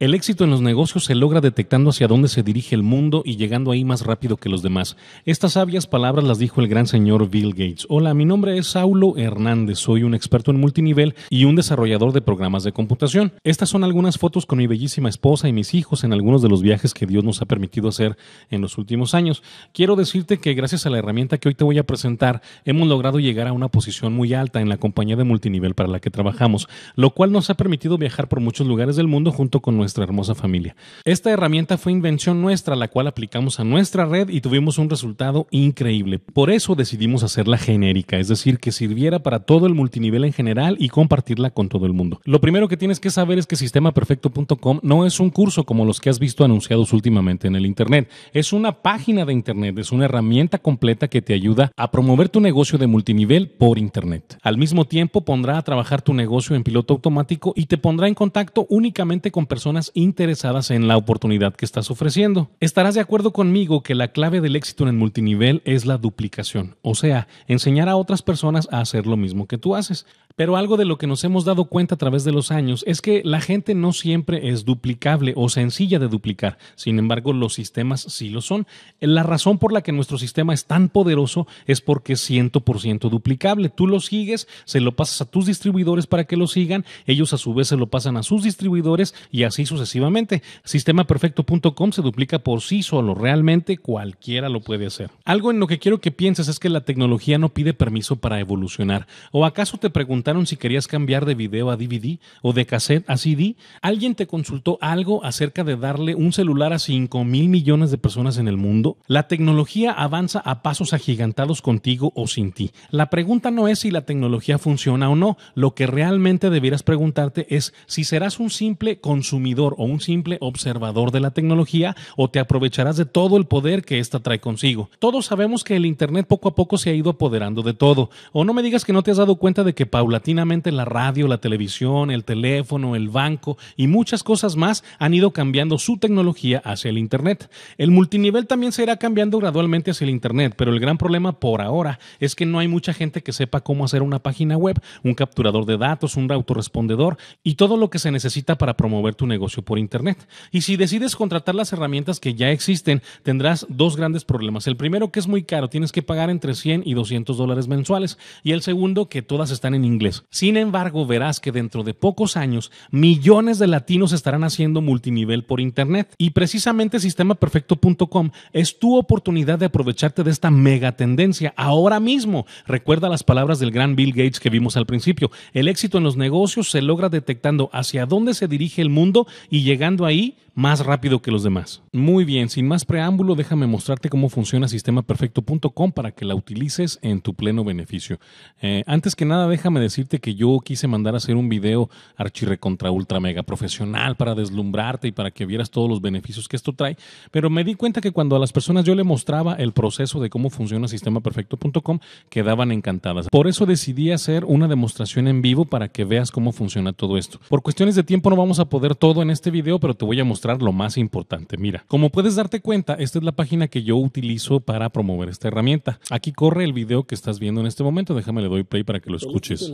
El éxito en los negocios se logra detectando hacia dónde se dirige el mundo y llegando ahí más rápido que los demás. Estas sabias palabras las dijo el gran señor Bill Gates. Hola, mi nombre es Saulo Hernández, soy un experto en multinivel y un desarrollador de programas de computación. Estas son algunas fotos con mi bellísima esposa y mis hijos en algunos de los viajes que Dios nos ha permitido hacer en los últimos años. Quiero decirte que gracias a la herramienta que hoy te voy a presentar, hemos logrado llegar a una posición muy alta en la compañía de multinivel para la que trabajamos, lo cual nos ha permitido viajar por muchos lugares del mundo junto con nuestra nuestra hermosa familia. Esta herramienta fue invención nuestra, la cual aplicamos a nuestra red y tuvimos un resultado increíble. Por eso decidimos hacerla genérica, es decir, que sirviera para todo el multinivel en general y compartirla con todo el mundo. Lo primero que tienes que saber es que sistemaperfecto.com no es un curso como los que has visto anunciados últimamente en el Internet. Es una página de Internet, es una herramienta completa que te ayuda a promover tu negocio de multinivel por Internet. Al mismo tiempo pondrá a trabajar tu negocio en piloto automático y te pondrá en contacto únicamente con personas interesadas en la oportunidad que estás ofreciendo. Estarás de acuerdo conmigo que la clave del éxito en el multinivel es la duplicación, o sea, enseñar a otras personas a hacer lo mismo que tú haces. Pero algo de lo que nos hemos dado cuenta a través de los años es que la gente no siempre es duplicable o sencilla de duplicar. Sin embargo, los sistemas sí lo son. La razón por la que nuestro sistema es tan poderoso es porque es 100% duplicable. Tú lo sigues, se lo pasas a tus distribuidores para que lo sigan, ellos a su vez se lo pasan a sus distribuidores y así sucesivamente. Sistemaperfecto.com se duplica por sí solo, realmente cualquiera lo puede hacer. Algo en lo que quiero que pienses es que la tecnología no pide permiso para evolucionar. ¿O acaso te preguntaron si querías cambiar de video a DVD o de cassette a CD? ¿Alguien te consultó algo acerca de darle un celular a 5 mil millones de personas en el mundo? La tecnología avanza a pasos agigantados contigo o sin ti. La pregunta no es si la tecnología funciona o no, lo que realmente debieras preguntarte es si serás un simple consumidor o un simple observador de la tecnología o te aprovecharás de todo el poder que ésta trae consigo. Todos sabemos que el Internet poco a poco se ha ido apoderando de todo. O no me digas que no te has dado cuenta de que paulatinamente la radio, la televisión, el teléfono, el banco y muchas cosas más han ido cambiando su tecnología hacia el Internet. El multinivel también se irá cambiando gradualmente hacia el Internet, pero el gran problema por ahora es que no hay mucha gente que sepa cómo hacer una página web, un capturador de datos, un autorrespondedor y todo lo que se necesita para promover tu negocio por Internet. Y si decides contratar las herramientas que ya existen, tendrás dos grandes problemas. El primero, que es muy caro, tienes que pagar entre 100 y 200 dólares mensuales. Y el segundo, que todas están en inglés. Sin embargo, verás que dentro de pocos años, millones de latinos estarán haciendo multinivel por Internet. Y precisamente sistemaperfecto.com es tu oportunidad de aprovecharte de esta mega tendencia ahora mismo. Recuerda las palabras del gran Bill Gates que vimos al principio. El éxito en los negocios se logra detectando hacia dónde se dirige el mundo y llegando ahí más rápido que los demás. Muy bien, sin más preámbulo, déjame mostrarte cómo funciona sistemaperfecto.com para que la utilices en tu pleno beneficio. Eh, antes que nada, déjame decirte que yo quise mandar a hacer un video archirre contra ultra mega profesional para deslumbrarte y para que vieras todos los beneficios que esto trae, pero me di cuenta que cuando a las personas yo le mostraba el proceso de cómo funciona sistemaperfecto.com, quedaban encantadas. Por eso decidí hacer una demostración en vivo para que veas cómo funciona todo esto. Por cuestiones de tiempo no vamos a poder todo en este video, pero te voy a mostrar lo más importante. Mira, como puedes darte cuenta, esta es la página que yo utilizo para promover esta herramienta. Aquí corre el video que estás viendo en este momento. Déjame le doy play para que lo escuches.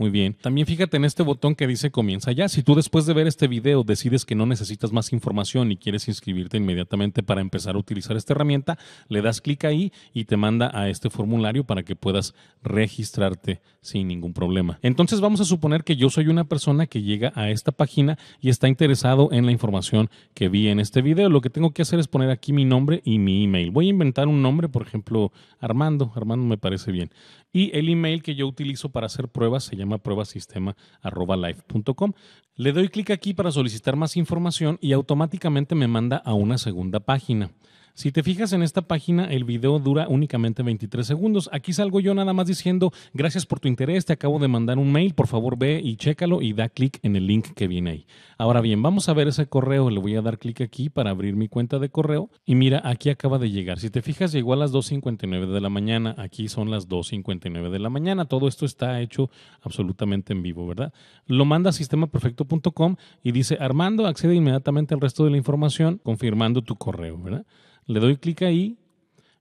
muy bien. También fíjate en este botón que dice comienza ya. Si tú después de ver este video decides que no necesitas más información y quieres inscribirte inmediatamente para empezar a utilizar esta herramienta, le das clic ahí y te manda a este formulario para que puedas registrarte sin ningún problema. Entonces vamos a suponer que yo soy una persona que llega a esta página y está interesado en la información que vi en este video. Lo que tengo que hacer es poner aquí mi nombre y mi email. Voy a inventar un nombre, por ejemplo, Armando. Armando me parece bien. Y el email que yo utilizo para hacer pruebas se llama pruebasistema.life.com Le doy clic aquí para solicitar más información y automáticamente me manda a una segunda página. Si te fijas en esta página, el video dura únicamente 23 segundos. Aquí salgo yo nada más diciendo, gracias por tu interés, te acabo de mandar un mail, por favor ve y chécalo y da clic en el link que viene ahí. Ahora bien, vamos a ver ese correo, le voy a dar clic aquí para abrir mi cuenta de correo y mira, aquí acaba de llegar. Si te fijas, llegó a las 2.59 de la mañana, aquí son las 2.59 de la mañana, todo esto está hecho absolutamente en vivo, ¿verdad? Lo manda a sistemaperfecto.com y dice, Armando, accede inmediatamente al resto de la información confirmando tu correo, ¿verdad? Le doy clic ahí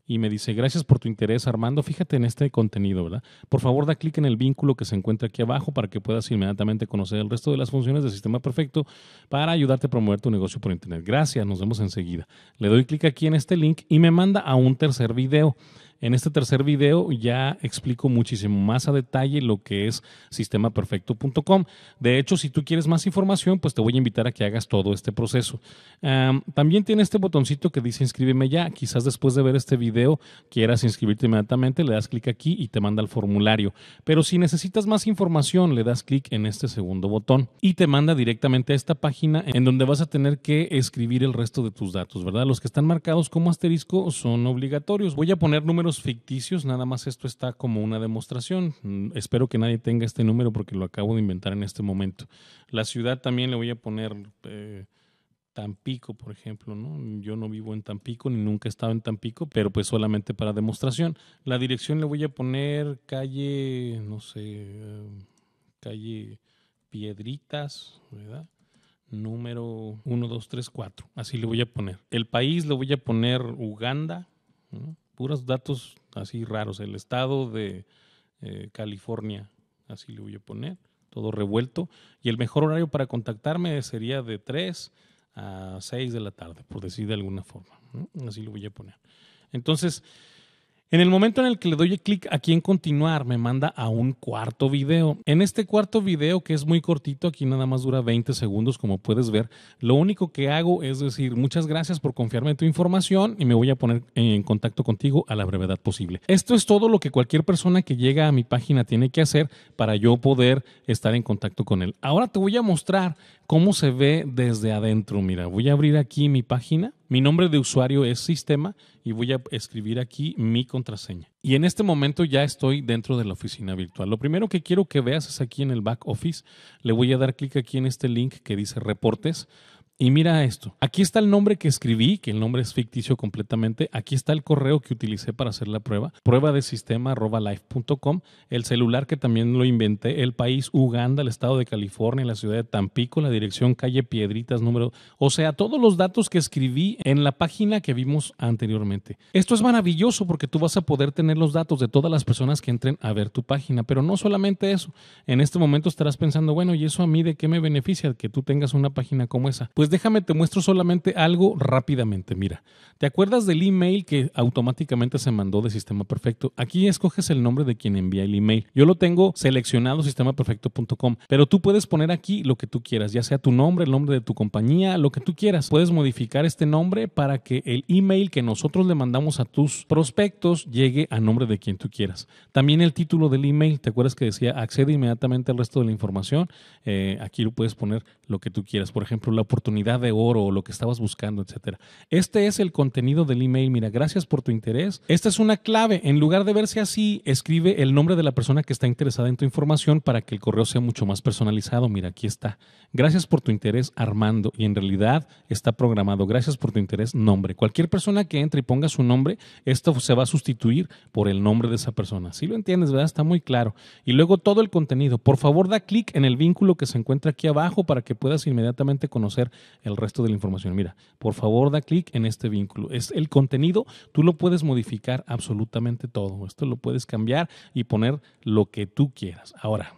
y me dice, gracias por tu interés Armando, fíjate en este contenido, ¿verdad? Por favor da clic en el vínculo que se encuentra aquí abajo para que puedas inmediatamente conocer el resto de las funciones del sistema perfecto para ayudarte a promover tu negocio por Internet. Gracias, nos vemos enseguida. Le doy clic aquí en este link y me manda a un tercer video. En este tercer video ya explico muchísimo más a detalle lo que es sistemaperfecto.com. De hecho, si tú quieres más información, pues te voy a invitar a que hagas todo este proceso. también tiene este botoncito que dice inscríbeme ya. Quizás después de ver este video quieras inscribirte inmediatamente, le das clic aquí y te manda el formulario. Pero si necesitas más información, le das clic en este segundo botón y te manda directamente a esta página en donde vas a tener que escribir el resto de tus datos, ¿verdad? Los que están marcados como asterisco son obligatorios. Voy a poner número ficticios, nada más esto está como una demostración. Mm, espero que nadie tenga este número porque lo acabo de inventar en este momento. La ciudad también le voy a poner eh, Tampico, por ejemplo, ¿no? Yo no vivo en Tampico ni nunca he estado en Tampico, pero pues solamente para demostración. La dirección le voy a poner calle, no sé, eh, calle Piedritas, ¿verdad? Número 1234, así le voy a poner. El país le voy a poner Uganda, ¿no? puros datos así raros. El estado de eh, California, así lo voy a poner, todo revuelto. Y el mejor horario para contactarme sería de 3 a 6 de la tarde, por decir de alguna forma. Así lo voy a poner. Entonces, en el momento en el que le doy clic aquí en continuar, me manda a un cuarto video. En este cuarto video, que es muy cortito, aquí nada más dura 20 segundos, como puedes ver, lo único que hago es decir, muchas gracias por confiarme en tu información y me voy a poner en contacto contigo a la brevedad posible. Esto es todo lo que cualquier persona que llega a mi página tiene que hacer para yo poder estar en contacto con él. Ahora te voy a mostrar cómo se ve desde adentro. Mira, voy a abrir aquí mi página mi nombre de usuario es sistema y voy a escribir aquí mi contraseña. Y en este momento ya estoy dentro de la oficina virtual. Lo primero que quiero que veas es aquí en el back office. Le voy a dar clic aquí en este link que dice reportes. Y mira esto. Aquí está el nombre que escribí, que el nombre es ficticio completamente. Aquí está el correo que utilicé para hacer la prueba. Prueba de sistema El celular que también lo inventé. El país, Uganda, el estado de California, la ciudad de Tampico, la dirección calle Piedritas número. O sea, todos los datos que escribí en la página que vimos anteriormente. Esto es maravilloso porque tú vas a poder tener los datos de todas las personas que entren a ver tu página. Pero no solamente eso. En este momento estarás pensando, bueno, ¿y eso a mí de qué me beneficia que tú tengas una página como esa? Pues pues déjame, te muestro solamente algo rápidamente. Mira, ¿te acuerdas del email que automáticamente se mandó de Sistema Perfecto? Aquí escoges el nombre de quien envía el email. Yo lo tengo seleccionado sistemaperfecto.com, pero tú puedes poner aquí lo que tú quieras, ya sea tu nombre, el nombre de tu compañía, lo que tú quieras. Puedes modificar este nombre para que el email que nosotros le mandamos a tus prospectos llegue a nombre de quien tú quieras. También el título del email, ¿te acuerdas que decía accede inmediatamente al resto de la información? Eh, aquí lo puedes poner lo que tú quieras. Por ejemplo, la oportunidad de oro o lo que estabas buscando, etcétera. Este es el contenido del email. Mira, gracias por tu interés. Esta es una clave. En lugar de verse así, escribe el nombre de la persona que está interesada en tu información para que el correo sea mucho más personalizado. Mira, aquí está. Gracias por tu interés, Armando. Y en realidad está programado. Gracias por tu interés, nombre. Cualquier persona que entre y ponga su nombre, esto se va a sustituir por el nombre de esa persona. Si lo entiendes, ¿verdad? Está muy claro. Y luego todo el contenido. Por favor, da clic en el vínculo que se encuentra aquí abajo para que puedas inmediatamente conocer el resto de la información. Mira, por favor da clic en este vínculo. Es el contenido, tú lo puedes modificar absolutamente todo. Esto lo puedes cambiar y poner lo que tú quieras. Ahora,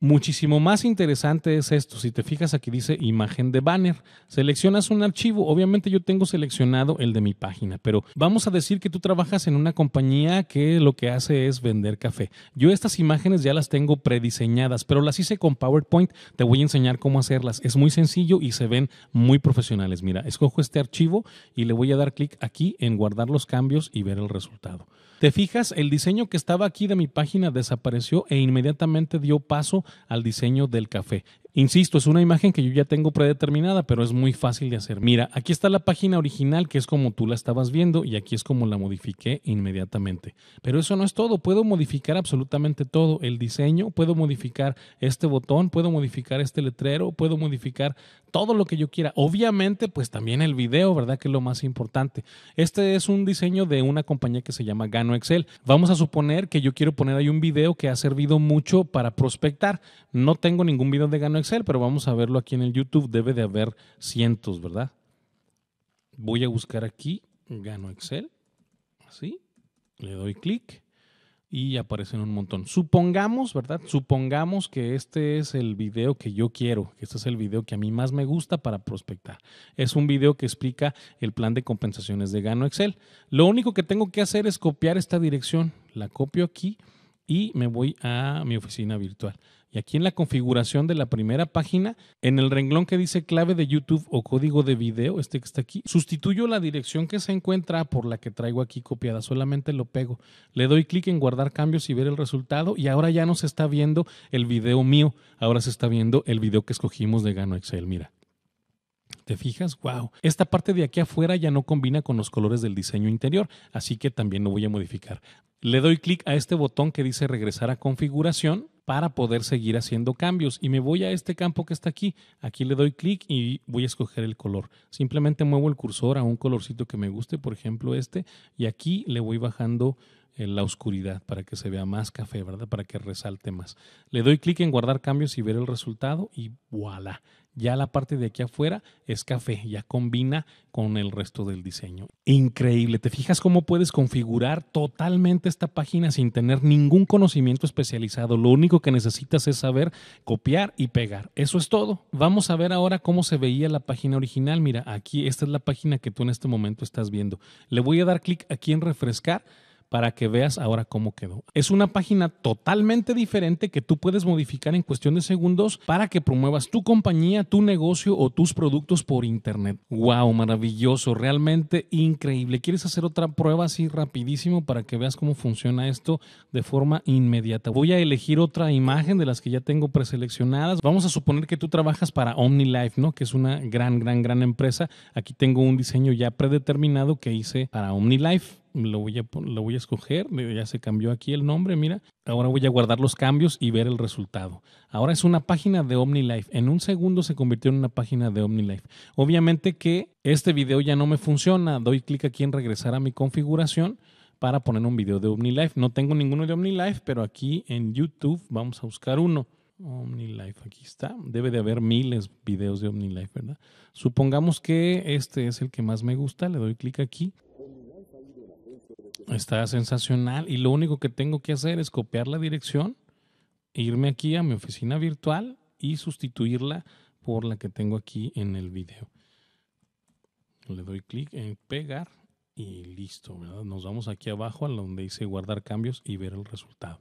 Muchísimo más interesante es esto. Si te fijas aquí dice imagen de banner. Seleccionas un archivo. Obviamente yo tengo seleccionado el de mi página, pero vamos a decir que tú trabajas en una compañía que lo que hace es vender café. Yo estas imágenes ya las tengo prediseñadas, pero las hice con PowerPoint. Te voy a enseñar cómo hacerlas. Es muy sencillo y se ven muy profesionales. Mira, escojo este archivo y le voy a dar clic aquí en guardar los cambios y ver el resultado. Te fijas, el diseño que estaba aquí de mi página desapareció e inmediatamente dio paso al diseño del café. Insisto, es una imagen que yo ya tengo predeterminada, pero es muy fácil de hacer. Mira, aquí está la página original, que es como tú la estabas viendo, y aquí es como la modifiqué inmediatamente. Pero eso no es todo, puedo modificar absolutamente todo, el diseño, puedo modificar este botón, puedo modificar este letrero, puedo modificar todo lo que yo quiera. Obviamente, pues también el video, ¿verdad? Que es lo más importante. Este es un diseño de una compañía que se llama Gano Excel. Vamos a suponer que yo quiero poner ahí un video que ha servido mucho para prospectar. No tengo ningún video de Gano Excel Excel, pero vamos a verlo aquí en el YouTube. Debe de haber cientos, ¿verdad? Voy a buscar aquí, gano Excel, así, le doy clic y aparecen un montón. Supongamos, ¿verdad? Supongamos que este es el video que yo quiero, que este es el video que a mí más me gusta para prospectar. Es un video que explica el plan de compensaciones de Gano Excel. Lo único que tengo que hacer es copiar esta dirección. La copio aquí y me voy a mi oficina virtual y aquí en la configuración de la primera página, en el renglón que dice clave de YouTube o código de video, este que está aquí, sustituyo la dirección que se encuentra por la que traigo aquí copiada, solamente lo pego. Le doy clic en guardar cambios y ver el resultado y ahora ya no se está viendo el video mío, ahora se está viendo el video que escogimos de Gano Excel, mira. ¿Te fijas? ¡Wow! Esta parte de aquí afuera ya no combina con los colores del diseño interior, así que también lo voy a modificar. Le doy clic a este botón que dice regresar a configuración para poder seguir haciendo cambios. Y me voy a este campo que está aquí. Aquí le doy clic y voy a escoger el color. Simplemente muevo el cursor a un colorcito que me guste, por ejemplo este, y aquí le voy bajando en la oscuridad para que se vea más café, ¿verdad? Para que resalte más. Le doy clic en guardar cambios y ver el resultado y voilà. Ya la parte de aquí afuera es café, ya combina con el resto del diseño. Increíble, te fijas cómo puedes configurar totalmente esta página sin tener ningún conocimiento especializado. Lo único que necesitas es saber copiar y pegar. Eso es todo. Vamos a ver ahora cómo se veía la página original. Mira, aquí esta es la página que tú en este momento estás viendo. Le voy a dar clic aquí en refrescar para que veas ahora cómo quedó. Es una página totalmente diferente que tú puedes modificar en cuestión de segundos para que promuevas tu compañía, tu negocio o tus productos por internet. ¡Wow! Maravilloso, realmente increíble. ¿Quieres hacer otra prueba así rapidísimo para que veas cómo funciona esto de forma inmediata? Voy a elegir otra imagen de las que ya tengo preseleccionadas. Vamos a suponer que tú trabajas para OmniLife, ¿no? Que es una gran, gran, gran empresa. Aquí tengo un diseño ya predeterminado que hice para OmniLife lo voy a, lo voy a escoger, ya se cambió aquí el nombre, mira, ahora voy a guardar los cambios y ver el resultado. Ahora es una página de OmniLife, en un segundo se convirtió en una página de OmniLife. Obviamente que este video ya no me funciona, doy clic aquí en regresar a mi configuración para poner un video de OmniLife. No tengo ninguno de OmniLife, pero aquí en YouTube vamos a buscar uno. OmniLife, aquí está. Debe de haber miles de videos de OmniLife, ¿verdad? Supongamos que este es el que más me gusta, le doy clic aquí. Está sensacional. Y lo único que tengo que hacer es copiar la dirección, irme aquí a mi oficina virtual y sustituirla por la que tengo aquí en el video. Le doy clic en pegar y listo, Nos vamos aquí abajo a donde dice guardar cambios y ver el resultado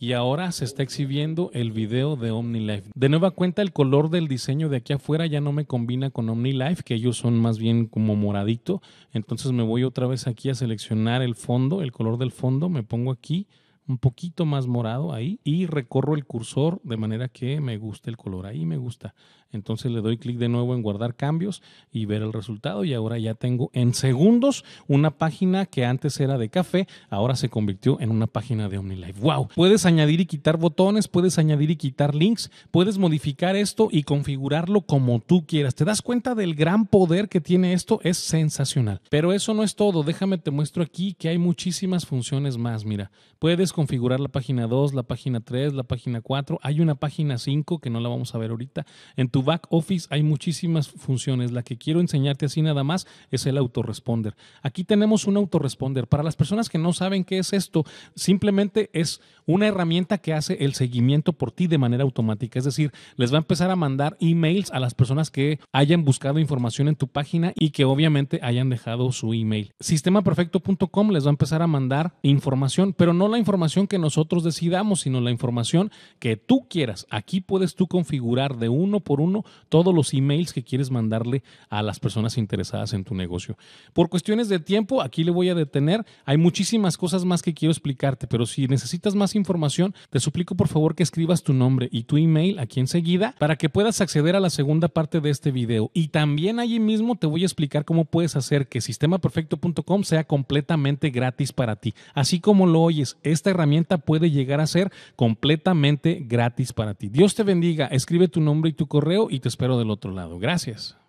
y ahora se está exhibiendo el video de OmniLife. De nueva cuenta, el color del diseño de aquí afuera ya no me combina con OmniLife, que ellos son más bien como moradito. Entonces me voy otra vez aquí a seleccionar el fondo, el color del fondo, me pongo aquí un poquito más morado ahí y recorro el cursor de manera que me guste el color. Ahí me gusta. Entonces le doy clic de nuevo en guardar cambios y ver el resultado y ahora ya tengo en segundos una página que antes era de café, ahora se convirtió en una página de OmniLife. ¡Wow! Puedes añadir y quitar botones, puedes añadir y quitar links, puedes modificar esto y configurarlo como tú quieras. ¿Te das cuenta del gran poder que tiene esto? Es sensacional. Pero eso no es todo. Déjame te muestro aquí que hay muchísimas funciones más. Mira, puedes configurar la página 2, la página 3, la página 4. Hay una página 5 que no la vamos a ver ahorita. En tu back office hay muchísimas funciones. La que quiero enseñarte así nada más es el autoresponder. Aquí tenemos un autoresponder. Para las personas que no saben qué es esto, simplemente es una herramienta que hace el seguimiento por ti de manera automática. Es decir, les va a empezar a mandar emails a las personas que hayan buscado información en tu página y que obviamente hayan dejado su email. Sistemaperfecto.com les va a empezar a mandar información, pero no la información que nosotros decidamos, sino la información que tú quieras. Aquí puedes tú configurar de uno por uno todos los emails que quieres mandarle a las personas interesadas en tu negocio. Por cuestiones de tiempo, aquí le voy a detener. Hay muchísimas cosas más que quiero explicarte, pero si necesitas más información, te suplico por favor que escribas tu nombre y tu email aquí enseguida para que puedas acceder a la segunda parte de este video. Y también allí mismo te voy a explicar cómo puedes hacer que sistemaperfecto.com sea completamente gratis para ti. Así como lo oyes, esta herramienta puede llegar a ser completamente gratis para ti. Dios te bendiga, escribe tu nombre y tu correo y te espero del otro lado. Gracias.